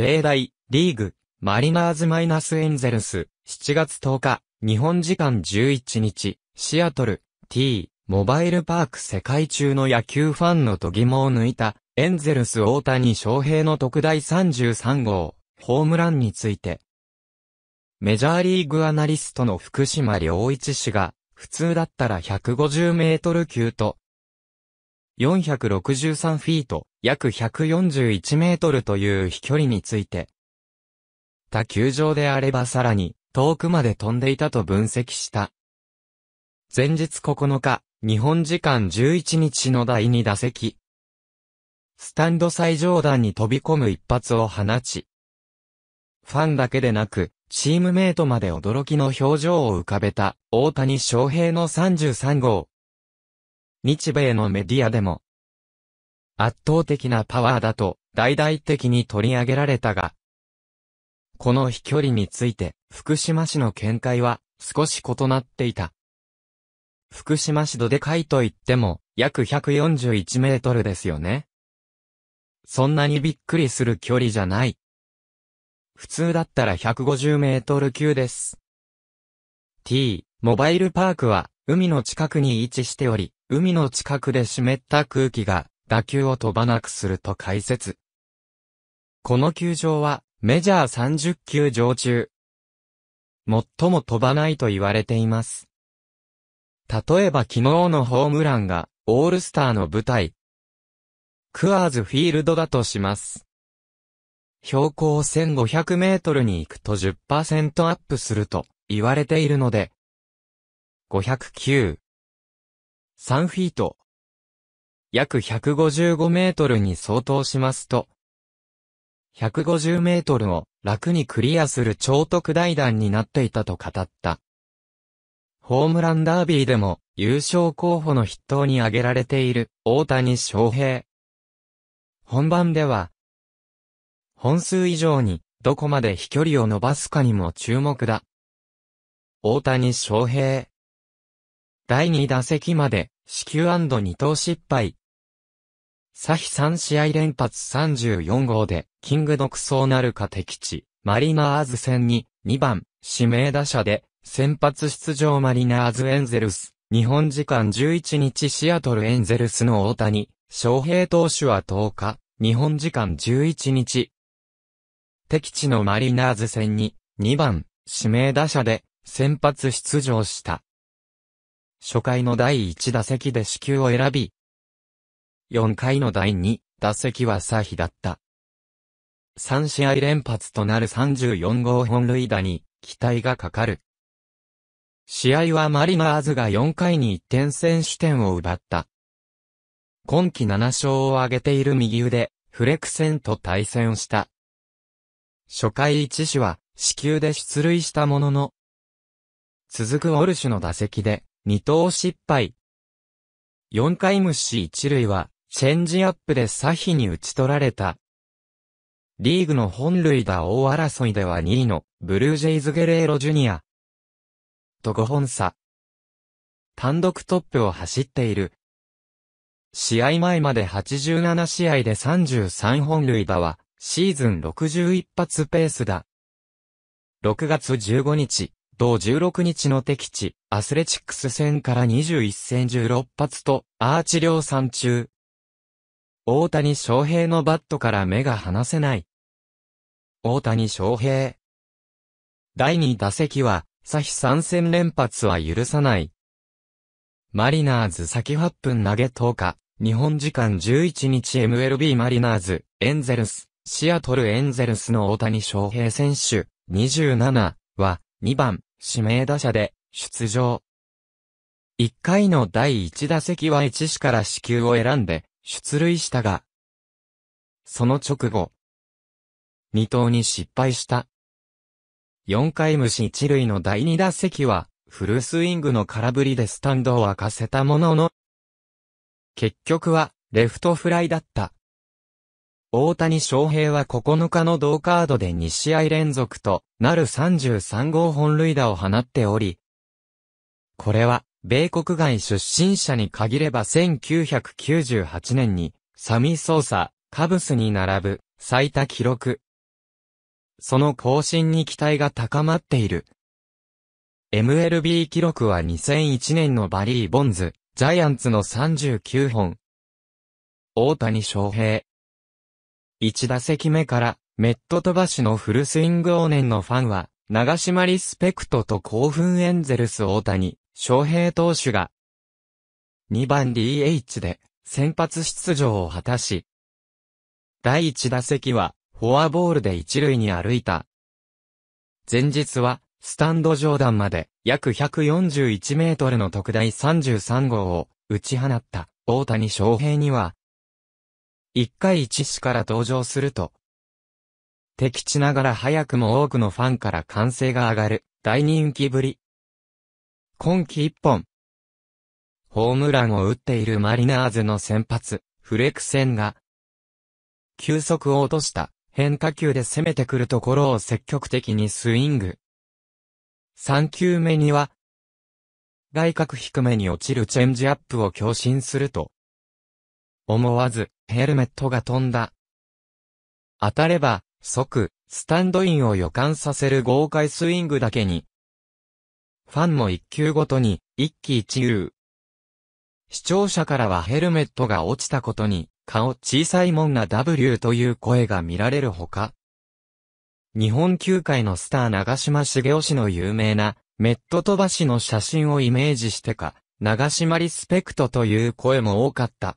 米大、リーグ、マリナーズマイナスエンゼルス、7月10日、日本時間11日、シアトル、T、モバイルパーク世界中の野球ファンの度肝を抜いた、エンゼルス大谷翔平の特大33号、ホームランについて、メジャーリーグアナリストの福島良一氏が、普通だったら150メートル級と463フィート、約141メートルという飛距離について、他球場であればさらに遠くまで飛んでいたと分析した。前日9日、日本時間11日の第2打席。スタンド最上段に飛び込む一発を放ち、ファンだけでなく、チームメイトまで驚きの表情を浮かべた、大谷翔平の33号、日米のメディアでも、圧倒的なパワーだと、大々的に取り上げられたが、この飛距離について、福島市の見解は少し異なっていた。福島市度でかいといっても、約141メートルですよね。そんなにびっくりする距離じゃない。普通だったら150メートル級です。t、モバイルパークは、海の近くに位置しており、海の近くで湿った空気が打球を飛ばなくすると解説。この球場はメジャー30球場中、最も飛ばないと言われています。例えば昨日のホームランがオールスターの舞台、クアーズフィールドだとします。標高1500メートルに行くと10%アップすると言われているので、509 3フィート。約155メートルに相当しますと、150メートルを楽にクリアする超特大弾になっていたと語った。ホームランダービーでも優勝候補の筆頭に挙げられている大谷翔平。本番では、本数以上にどこまで飛距離を伸ばすかにも注目だ。大谷翔平。第2打席まで、四球二投失敗。サヒ3試合連発34号で、キング独走なるか敵地、マリナーズ戦に、2番、指名打者で、先発出場マリナーズエンゼルス。日本時間11日シアトルエンゼルスの大谷、翔平投手は10日、日本時間11日。敵地のマリナーズ戦に、2番、指名打者で、先発出場した。初回の第1打席で死球を選び、4回の第2打席はサヒだった。3試合連発となる34号本塁打に期待がかかる。試合はマリナーズが4回に1点先取点を奪った。今季7勝を挙げている右腕、フレクセンと対戦した。初回1死は、死球で出塁したものの、続くオルシュの打席で、二等失敗。4回無視一塁は、チェンジアップでサヒに打ち取られた。リーグの本塁打王争いでは2位のブルージェイズ・ゲレーロ・ジュニア。と5本差。単独トップを走っている。試合前まで87試合で33本塁打は、シーズン61発ペースだ。6月15日、同16日の敵地、アスレチックス戦から21戦16発と、アーチ量産中。大谷翔平のバットから目が離せない。大谷翔平。第2打席は、サヒ3戦連発は許さない。マリナーズ先8分投げ10日、日本時間11日 MLB マリナーズ、エンゼルス、シアトルエンゼルスの大谷翔平選手、27は、2番、指名打者で出場。1回の第1打席は1死から死球を選んで出塁したが、その直後、2刀に失敗した。4回虫一1塁の第2打席は、フルスイングの空振りでスタンドを沸かせたものの、結局は、レフトフライだった。大谷翔平は9日の同カードで2試合連続となる33号本塁打を放っており、これは、米国外出身者に限れば1998年に、サミー・ソーサ、カブスに並ぶ、最多記録。その更新に期待が高まっている。MLB 記録は2001年のバリー・ボンズ、ジャイアンツの39本。大谷翔平、1打席目から、メット飛ばしのフルスイング往年のファンは、長島リスペクトと興奮エンゼルス大谷、翔平投手が、2番 DH で、先発出場を果たし、第1打席は、フォアボールで一塁に歩いた。前日は、スタンド上段まで、約141メートルの特大33号を、打ち放った、大谷翔平には、一回一死から登場すると、敵地ながら早くも多くのファンから歓声が上がる、大人気ぶり。今季一本。ホームランを打っているマリナーズの先発、フレクセンが、急速を落とした変化球で攻めてくるところを積極的にスイング。3球目には、外角低めに落ちるチェンジアップを強振すると、思わず、ヘルメットが飛んだ。当たれば、即、スタンドインを予感させる豪快スイングだけに、ファンも一球ごとに、一気一憂。視聴者からはヘルメットが落ちたことに、顔小さいもんな W という声が見られるほか、日本球界のスター長島茂雄氏の有名な、メット飛ばしの写真をイメージしてか、長島リスペクトという声も多かった。